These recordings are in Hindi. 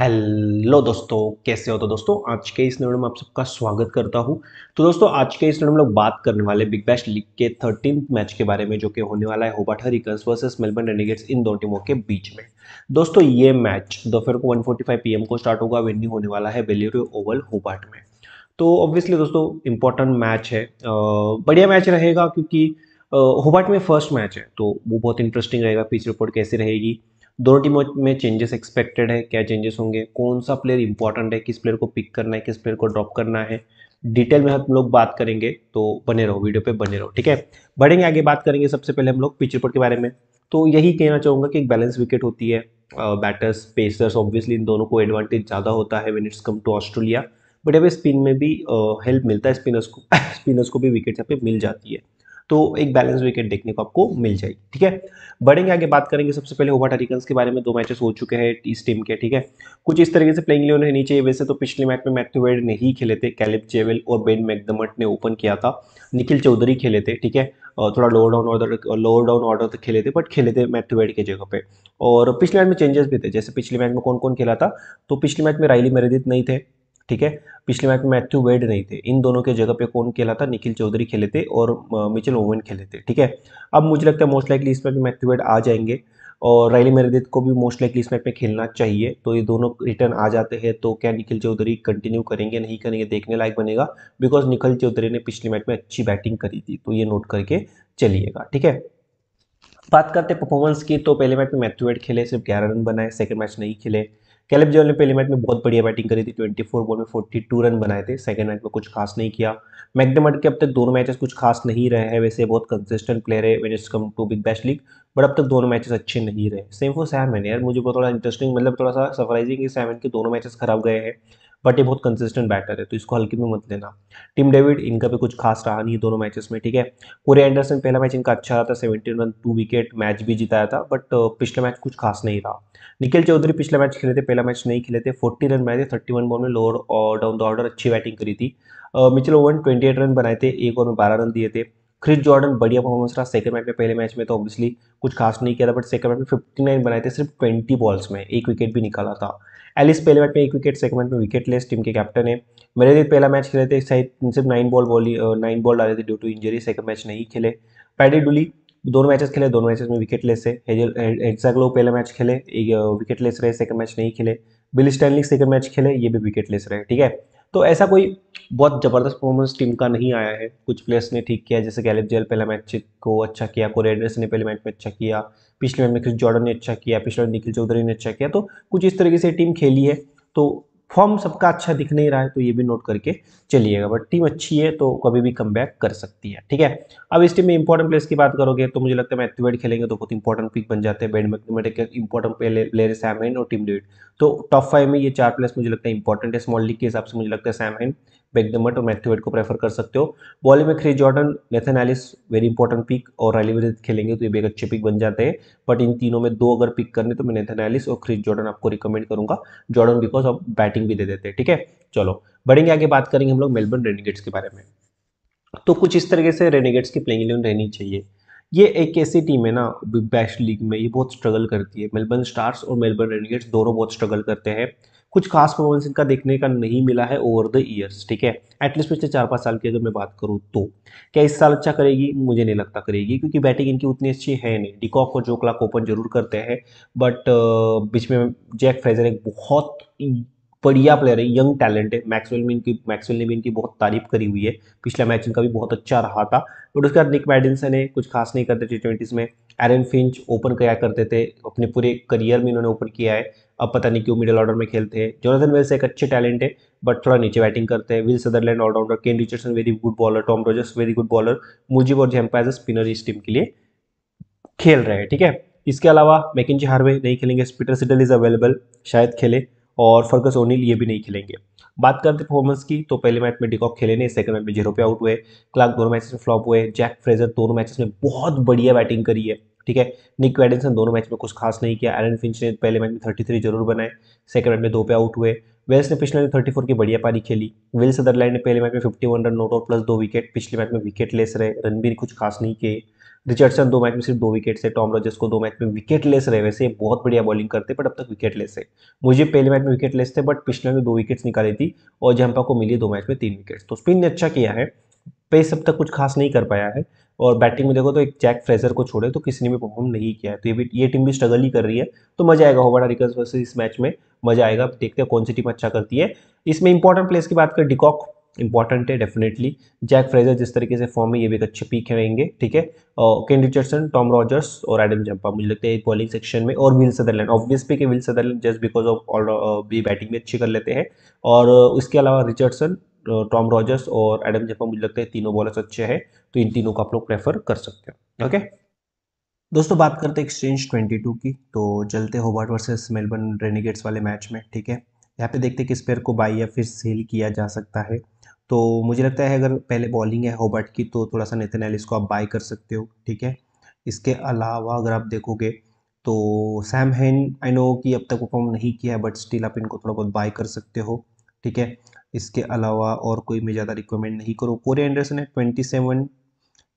हेलो दोस्तों कैसे हो तो दोस्तों आज के इस वीडियो में आप सबका स्वागत करता हूं तो दोस्तों आज के इस वीडियो में लोग बात करने वाले बिग बैश लीग के थर्टीन मैच के बारे में जो कि होने वाला है Hobart Hurricanes versus Melbourne Renegades इन दो टीमों के बीच में दोस्तों ये मैच दोपहर को वन फोर्टी को स्टार्ट होगा वेन्यू होने वाला है बेलेरो ओवल होबाट में तो ऑब्वियसली दोस्तों इंपॉर्टेंट मैच है बढ़िया मैच रहेगा क्योंकि होबाट में फर्स्ट मैच है तो वो बहुत इंटरेस्टिंग रहेगा पीच रिपोर्ट कैसी रहेगी दोनों टीमों में चेंजेस एक्सपेक्टेड है क्या चेंजेस होंगे कौन सा प्लेयर इंपॉर्टेंट है किस प्लेयर को पिक करना है किस प्लेयर को ड्रॉप करना है डिटेल में हम लोग बात करेंगे तो बने रहो वीडियो पे बने रहो ठीक है बढ़ेंगे आगे बात करेंगे सबसे पहले हम लोग पिच रिपोर्ट के बारे में तो यही कहना चाहूँगा कि एक बैलेंस विकेट होती है बैटर्स पेसर्स ऑब्वियसली इन दोनों को एडवांटेज ज़्यादा होता है when it's come to Australia but अब स्पिन में भी हेल्प मिलता है स्पिनर्स को स्पिनर्स को भी विकेट यहाँ पे मिल जाती है तो एक बैलेंस विकेट देखने को आपको मिल जाएगी ठीक है बढ़ेंगे आगे बात करेंगे सबसे पहले ओवर टेरिकन्स के बारे में दो मैचेस हो चुके हैं इस टीम के ठीक है कुछ इस तरीके से प्लेइंग लेवन है नीचे वैसे तो पिछले मैच में मैथ्यू वेड नहीं खेले थे कैलिप जेवल और बेन मैकडमट ने ओपन किया था निखिल चौधरी खेले थे ठीक है थोड़ा lower down order lower down order तक खेले थे बट खेले थे मैथ्यू वेड की जगह पे और पिछले मैच में चेंजेस भी थे जैसे पिछले मैच में कौन कौन खेला था तो पिछले मैच में राइली मेरेदित नहीं थे ठीक है पिछले मैच में मैथ्यू वेड नहीं थे इन दोनों के जगह पे कौन खेला था निखिल चौधरी खेले थे और मिचिल ओवन खेले थे ठीक है अब मुझे लगता है मोस्ट लाइकली इस मैच में मैथ्यू वेड आ जाएंगे और रैली मेरेदित को भी मोस्ट लाइकली इस मैच में खेलना चाहिए तो ये दोनों रिटर्न आ जाते हैं तो क्या निखिल चौधरी कंटिन्यू करेंगे नहीं करेंगे देखने लायक बनेगा बिकॉज निखिल चौधरी ने पिछले मैच में अच्छी बैटिंग करी थी तो ये नोट करके चलिएगा ठीक है बात करते परफॉर्मेंस की तो पहले मैच में मैथ्यू वेड खेले सिर्फ ग्यारह रन बनाए सेकेंड मैच नहीं खेले कैलब जॉल ने पहले मैच में बहुत बढ़िया बैटिंग करी थी 24 बॉल में 42 रन बनाए थे सेकंड मैच में कुछ खास नहीं किया मैकडेमट के अब तक दोनों मैचेस कुछ खास नहीं रहे हैं वैसे बहुत कंसिस्टेंट प्लेयर है when it's come to big bash league but अब तक दोनों मैचेस अच्छे नहीं रहे सेम फॉर सैम है यार मुझे थोड़ा इंटरेस्टिंग मतलब थोड़ा सा सरप्राइजिंग है के दोनों मैचेस खराब गए हैं बट ये बहुत कंसिस्टेंट बैटर है तो इसको हल्के में मत लेना टीम डेविड इनका भी कुछ खास रहा नहीं दोनों मैचेस में ठीक है कोरिया एंडरसन पहला मैच इनका अच्छा रहा था seventy run two wicket match भी जिताया था बट uh, पिछला मैच कुछ खास नहीं रहा निखिल चौधरी पिछला मैच खेले थे पहला मैच नहीं खेले थे फोर्टी रन बनाए थे थर्टी वन बॉल में लोअर और डाउन द ऑर्डर अच्छी बैटिंग करी थी Mitchell Owen twenty eight run बनाए थे एक ओवर में बारह रन दिए थे क्रिस जॉर्डन बढ़िया परफॉर्मेंस रहा सेकंड मैच में पहले मैच में तो ऑब्वियसली कुछ खास नहीं किया था बट सेकंड मैच में 59 बनाए थे सिर्फ 20 बॉल्स में एक विकेट भी निकाला था एलिस पहले मैच में एक विकेट सेकंड मैच में विकेट लेस टीम के कैप्टन है मेरे दिन पहला मैच खेले थे शायद सिर्फ नाइन बॉल बॉली नाइन बॉल डाले थे due to injury second match नहीं खेले पैडी डुली दोनों मैचेस खेले दोनों मैचेस में विकेट लेस है पहला मैच खेले विकेट लेस रहे सेकंड मैच नहीं खेले बिल स्टैनलिक सेकंड मैच खेले ये भी विकेट लेस रहे ठीक है तो ऐसा कोई बहुत ज़बरदस्त परफॉर्मेंस टीम का नहीं आया है कुछ प्लेयर्स ने ठीक किया जैसे गैलिप जेल पहला मैच को अच्छा किया कोरेडर्स ने पहले मैच में अच्छा किया पिछले मैच में क्रिस जॉर्डन ने अच्छा किया पिछले मैच निखिल चौधरी ने अच्छा किया तो कुछ इस तरीके से टीम खेली है तो फॉर्म सबका अच्छा दिख नहीं रहा है तो ये भी नोट करके चलिएगा बट टीम अच्छी है तो कभी भी कम कर सकती है ठीक है अब इस टीम में इंपॉर्टेंट प्लेस की बात करोगे तो मुझे लगता है मैथ्यूवेट खेलेंगे तो बहुत इंपॉर्टेंट पिक बन जाते हैं बेड मैथमेटिक के इंपॉर्टेंट प्लेयर सैम और टीम डेविड तो टॉप फाइव में ये चार प्लेस मुझे लगता है इंपॉर्टेंट है स्मॉल लीग के हिसाब से मुझे लगता है सैम बेगदमट और मैथ्यूवेट को प्रेफर कर सकते हो बॉलिंग में Chris Jordan Nathan Ellis very important pick और रैली विजित खेलेंगे तो ये भी एक अच्छे पिक बन जाते हैं बट इन तीनों में दो अगर पिक करने तो मैं नेथन एलिस और क्रिस जॉर्डन आपको रिकमेंड करूंगा जॉर्डन बिकॉज आप बैटिंग भी दे देते हैं ठीक है चलो बढ़ेंगे आगे बात करेंगे हम लोग मेलबर्न रेनिगेट्स के बारे में तो कुछ इस तरीके से रेनिगेट्स की प्लेइंग इलेवन रहनी चाहिए ये एक ऐसी टीम है ना बिग बैश लीग में ये बहुत स्ट्रगल करती है मेलबर्न स्टार्स और मेलबर्न रेनिगेट्स दोनों बहुत स्ट्रगल करते हैं कुछ खास परफॉर्मेंस इनका देखने का नहीं मिला है ओवर द ईयर्स ठीक है एटलीस्ट पिछले चार पाँच साल की अगर मैं बात करूँ तो क्या इस साल अच्छा करेगी मुझे नहीं लगता करेगी क्योंकि बैटिंग इनकी उतनी अच्छी है नहीं डिकॉक और जोकला को ओपन जरूर करते हैं बट बीच में जैक फ्रेजर एक बहुत बढ़िया प्लेयर है यंग टैलेंट है मैक्सवेल में इनकी मैक्सवेल ने भी इनकी बहुत तारीफ करी हुई है पिछला मैच इनका भी बहुत अच्छा रहा था बट उसके बाद निक मैडिनसन है कुछ खास नहीं करते टी ट्वेंटीज़ में एरन फिंच ओपन किया करते थे अपने पूरे करियर में इन्होंने ओपन किया है अब पता नहीं क्यों मिडिल ऑर्डर में खेलते हैं जोनाथन वेल्स एक अच्छे टैलेंट है बट थोड़ा नीचे बैटिंग करते हैं Will Sutherland allrounder Kane Richardson very good bowler Tom Rogers very good bowler Mujeeb और जैम्पा एज स्पिनर इस टीम के लिए खेल रहे हैं ठीक है इसके अलावा मैकिनजी हार्वे नहीं खेलेंगे स्पीटर सिडल इज अवेलेबल शायद खेले और फर्कस ओनिल ये भी नहीं खेलेंगे बात करते परफॉर्मेंस की तो पहले मैच में डिकॉक खेले नहीं सेकंड मैच में जीरो पे आउट हुए क्लार्क दोनों मैचेस में फ्लॉप हुए जैक फ्रेजर दोनों मैचेस में बहुत बढ़िया बैटिंग करी है ठीक है निक वेडेंस दोनों मैच में कुछ खास नहीं किया एरन फिंच ने पहले मैच में थर्टी जरूर बनाए सेकंड मैच में दो पे आउट हुए वेल्स ने पिछले मैच थर्टी फोर की बढ़िया पारी खेली विल सदरलैंड ने पहले मैच में फिफ्टी वन रन नोट और प्लस दो विकेट पिछले मैच में विकेट लेस रहे रन भी कुछ खास नहीं किए रिचर्डसन दो मैच में सिर्फ दो विकेट से टॉम रॉजर्स को दो मैच में विकेट लेस रहे वैसे बहुत बढ़िया बॉलिंग करते बट अब तक विकेट लेस है मुझे पहले मैच में विकेट लेस थे बट पिछले में दो विकेट्स निकाली थी और जम्पा को मिली दो मैच में तीन विकेट्स तो स्पिन ने अच्छा किया है पेस अब तक कुछ खास नहीं कर पाया है और बैटिंग में देखो तो एक जैक फ्रेजर को छोड़े तो किसी ने भी परफॉर्म नहीं किया है तो ये भी ये टीम भी स्ट्रगल ही कर रही है तो मजा आएगा होबर्ट रिकर्स वर्सेज इस मैच में मजा आएगा देखते हैं कौन सी टीम अच्छा करती है इसमें इंपॉर्टेंट प्लेस की बात करें डिकॉक इंपॉर्टेंट है डेफिनेटली जैक फ्रेजर जिस तरीके से फॉर्म में ये भी एक अच्छे पीक रहेंगे ठीक है केन रिचर्सन टॉम रॉजर्स और एडम जंपा मुझे लगता है बॉलिंग सेक्शन में और विल सदरलैंड ऑब्वियस पे Will Sutherland just because of all भी बैटिंग भी अच्छी कर लेते हैं और उसके uh, अलावा रिचर्डसन टॉम रॉजर्स और एडम जेपा मुझे लगता है तीनों बॉलर्स अच्छे हैं तो इन तीनों को आप लोग प्रेफर कर सकते हो ओके दोस्तों बात करते हैं एक्सचेंज 22 की तो चलते होबार्ट वर्सेस मेलबर्न रेनिगेट्स वाले मैच में ठीक है यहाँ पे देखते हैं किस पेयर को बाई या फिर सेल किया जा सकता है तो मुझे लगता है अगर पहले बॉलिंग है होबार्ट की तो थोड़ा सा नितिन एलिस को आप बाई कर सकते हो ठीक है इसके अलावा अगर आप देखोगे तो सैम हैन आई नो कि अब तक परफॉर्म नहीं किया है बट स्टिल आप इनको थोड़ा बहुत बाई कर सकते हो ठीक है इसके अलावा और कोई मैं ज़्यादा रिकमेंड नहीं करूँ कोरे एंडरसन है ट्वेंटी सेवन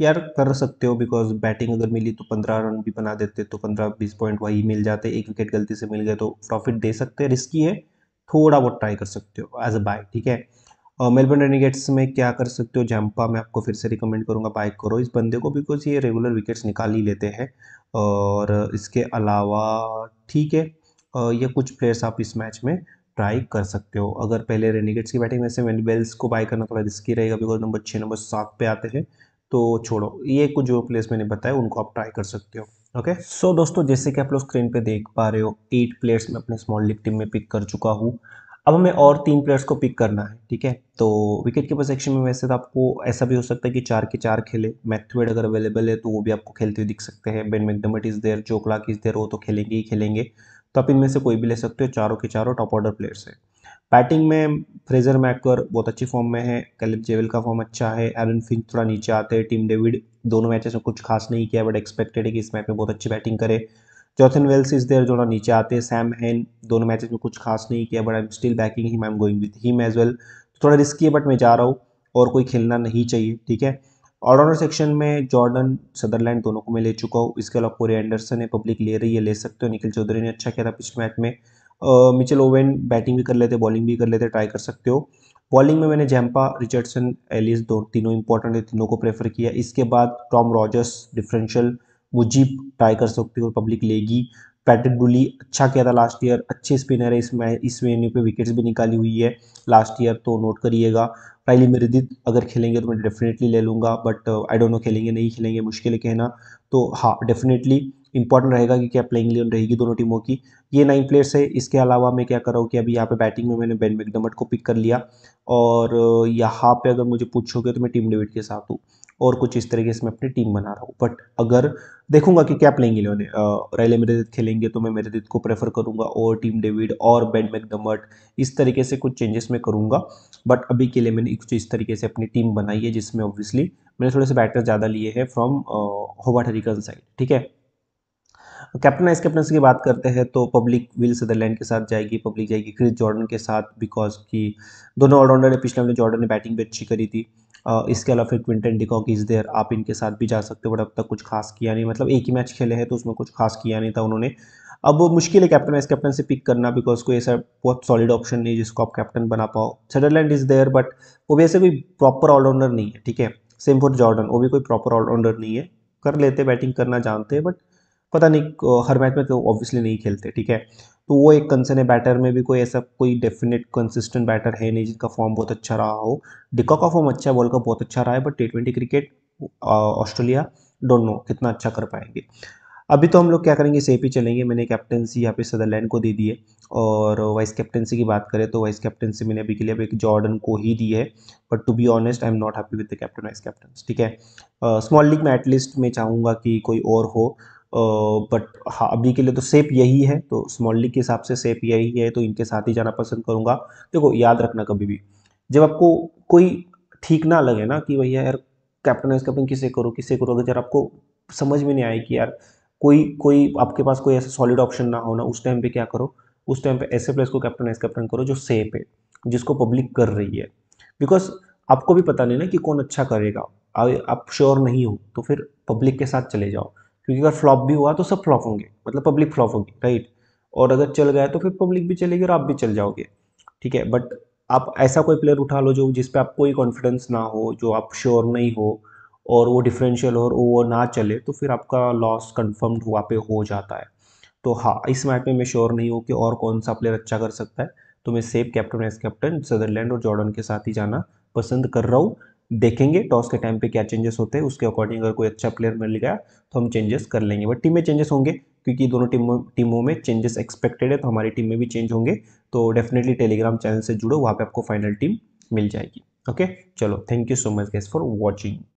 यार कर सकते हो बिकॉज बैटिंग अगर मिली तो पंद्रह रन भी बना देते तो पंद्रह बीस पॉइंट वही मिल जाते एक विकेट गलती से मिल गए तो प्रॉफिट दे सकते हैं रिस्की है थोड़ा बहुत ट्राई कर सकते हो एज अ बाय ठीक है और मेलबर्न रेनिगेट्स में क्या कर सकते हो जैम्पा मैं आपको फिर से रिकमेंड करूँगा बाइक करो इस बंदे को बिकॉज ये रेगुलर विकेट्स निकाल ही लेते हैं और इसके अलावा ठीक है ये कुछ प्लेयर्स आप इस मैच में ट्राई कर सकते हो अगर पहले रेनिगेट्स की बैटिंग में से वेल्स को बाय करना थोड़ा रिस्की रहेगा बिकॉज नंबर छः नंबर सात पे आते हैं तो छोड़ो ये कुछ जो प्लेयर्स मैंने बताया उनको आप ट्राई कर सकते हो ओके सो so, दोस्तों जैसे कि आप लोग स्क्रीन पर देख पा रहे हो एट प्लेयर्स मैं अपने स्मॉल लीग टीम में पिक कर चुका हूँ अब हमें और तीन प्लेयर्स को पिक करना है ठीक है तो विकेट कीपर सेक्शन में वैसे तो आपको ऐसा भी हो सकता है कि चार के चार खेले मैथवेड अगर अवेलेबल है तो वो भी आपको खेलते हुए दिख सकते हैं बेन मैकडमट इज़ देयर जोकलाक इज़ देयर वो तो खेलेंगे ही खेलेंगे तो आप इनमें से कोई भी ले सकते हो चारों के चारों टॉप ऑर्डर प्लेयर्स है बैटिंग में फ्रेजर मैकर बहुत अच्छी फॉर्म में है कैलिप जेवल का फॉर्म अच्छा है एरन फिंच थोड़ा नीचे आते हैं टीम डेविड दोनों मैचेस में कुछ खास नहीं किया बट एक्सपेक्टेड है कि इस मैच में बहुत अच्छी बैटिंग करे जॉथन वेल्स इज देयर थोड़ा नीचे आते हैं सैम हैन दोनों मैचेस में कुछ खास नहीं किया but I am still backing him I am going with him as well थोड़ा रिस्की है बट मैं जा रहा हूँ और कोई खेलना नहीं चाहिए ठीक है ऑर्डर सेक्शन में जॉर्डन सदरलैंड दोनों को मैं ले चुका हूँ इसके अलावा कोरी एंडरसन है पब्लिक ले रही है ले सकते हो निखिल चौधरी ने अच्छा किया था पिछले मैच में मिचल ओवेन बैटिंग भी कर लेते बॉलिंग भी कर लेते ट्राई कर सकते हो बॉलिंग में मैंने जैम्पा रिचर्डसन एलिस दो तीनों इंपॉर्टेंट है तीनों को प्रेफर किया इसके बाद Tom Rogers differential Mujeeb try कर सकते हो पब्लिक लेगी पैट्रिक डुली अच्छा किया था लास्ट ईयर अच्छे स्पिनर है इस मैच इस वेन्यू पे विकेट्स भी निकाली हुई है लास्ट ईयर तो नोट करिएगा राइली मृदित अगर खेलेंगे तो मैं डेफिनेटली ले लूँगा बट आई डोंट नो खेलेंगे नहीं खेलेंगे मुश्किल है कहना तो हाँ डेफिनेटली इंपॉर्टेंट रहेगा कि क्या प्लेइंग लेन रहेगी दोनों टीमों की ये नाइन प्लेयर्स है इसके अलावा मैं क्या कर रहा हूँ कि अभी यहाँ पे बैटिंग में मैंने बेन मैकडमट को पिक कर लिया और uh, यहाँ पे अगर मुझे पूछोगे तो मैं टीम डेविड के साथ हूँ और कुछ इस तरीके से मैं अपनी टीम बना रहा हूँ बट अगर देखूंगा कि क्या लेंगे इलेवन रैले मेरेदित खेलेंगे तो मैं मेरेदित को प्रेफर करूंगा और टीम डेविड और बेन मैकडमर्ट इस तरीके से कुछ चेंजेस मैं करूंगा बट अभी के लिए मैंने कुछ इस तरीके से अपनी टीम बनाई है जिसमें ऑब्वियसली मैंने थोड़े से बैटर ज़्यादा लिए हैं फ्रॉम होवाट साइड ठीक है कैप्टन आइस कैप्टन की बात करते हैं तो पब्लिक विल सदरलैंड के साथ जाएगी पब्लिक जाएगी क्रिस जॉर्डन के साथ बिकॉज कि दोनों ऑलराउंडर ने पिछले हमने जॉर्डन ने बैटिंग भी अच्छी करी थी इसके अलावा फिर क्विंटन डिकॉक इज़ देयर आप इनके साथ भी जा सकते हो बट अब तक कुछ खास किया नहीं मतलब एक ही मैच खेले हैं तो उसमें कुछ खास किया नहीं था उन्होंने अब वो मुश्किल है कैप्टन एस कैप्टन से पिक करना बिकॉज कोई ऐसा बहुत सॉलिड ऑप्शन नहीं जिसको आप कैप्टन बना पाओ सडरलैंड इज़ देयर बट वो वैसे कोई प्रॉपर ऑलराउंडर नहीं है ठीक है सेम फॉर जॉर्डन वो भी कोई प्रॉपर ऑलराउंडर नहीं है कर लेते बैटिंग करना जानते हैं बट पता नहीं हर मैच में तो ऑब्वियसली नहीं खेलते ठीक है तो वो एक कंसर्न है बैटर में भी कोई ऐसा कोई डेफिनेट कंसिस्टेंट बैटर है नहीं जिनका फॉर्म बहुत अच्छा रहा हो डिका का फॉर्म अच्छा है वर्ल्ड कप बहुत अच्छा रहा है but T twenty cricket Australia don't know कितना अच्छा कर पाएंगे अभी तो हम लोग क्या करेंगे सेफ ही चलेंगे मैंने कैप्टनसी यहाँ पे सदरलैंड को दे दी है और वाइस कैप्टनसी की बात करें तो वाइस कैप्टनसी मैंने अभी के लिए एक जॉर्डन को ही दी है but to be honest I am not happy with the captain vice captain ठीक है स्मॉल लीग में एटलीस्ट मैं चाहूँगा कि कोई और हो बट हाँ अभी के लिए तो सेप यही है तो स्मॉल लीग के हिसाब से सेप यही है तो इनके साथ ही जाना पसंद करूँगा देखो याद रखना कभी भी जब आपको कोई ठीक ना लगे ना कि भैया यार कैप्टन एस कैप्टन किसे करो किसे करो अगर आपको समझ में नहीं आए कि यार कोई कोई आपके पास कोई ऐसा सॉलिड ऑप्शन ना हो ना उस टाइम पे क्या करो उस टाइम पे ऐसे प्लेस को कैप्टन एस कैप्टन करो जो सेफ है जिसको पब्लिक कर रही है बिकॉज आपको भी पता नहीं ना कि कौन अच्छा करेगा आप श्योर नहीं हो तो फिर पब्लिक के साथ चले जाओ क्योंकि अगर फ्लॉप भी हुआ तो सब फ्लॉप होंगे मतलब पब्लिक फ्लॉप होगी राइट और अगर चल गया तो फिर पब्लिक भी चलेगी और आप भी चल जाओगे ठीक है बट आप ऐसा कोई प्लेयर उठा लो जो जिस पे आप कोई कॉन्फिडेंस ना हो जो आप श्योर नहीं हो और वो डिफरेंशियल हो और वो ना चले तो फिर आपका लॉस कन्फर्म्ड वहाँ पे हो जाता है तो हाँ इस मैच में मैं श्योर नहीं हूँ कि और कौन सा प्लेयर अच्छा कर सकता है तो मैं सेफ कैप्टन एस कैप्टन सदरलैंड और जॉर्डन के साथ ही जाना पसंद कर रहा हूँ देखेंगे टॉस के टाइम पे क्या चेंजेस होते हैं उसके अकॉर्डिंग अगर कोई अच्छा प्लेयर मिल गया तो हम चेंजेस कर लेंगे बट टीम में चेंजेस होंगे क्योंकि दोनों टीमों टीमों में चेंजेस एक्सपेक्टेड है तो हमारी टीम में भी चेंज होंगे तो डेफिनेटली टेलीग्राम चैनल से जुड़ो वहाँ पर आपको फाइनल टीम मिल जाएगी ओके चलो thank you so much guys for watching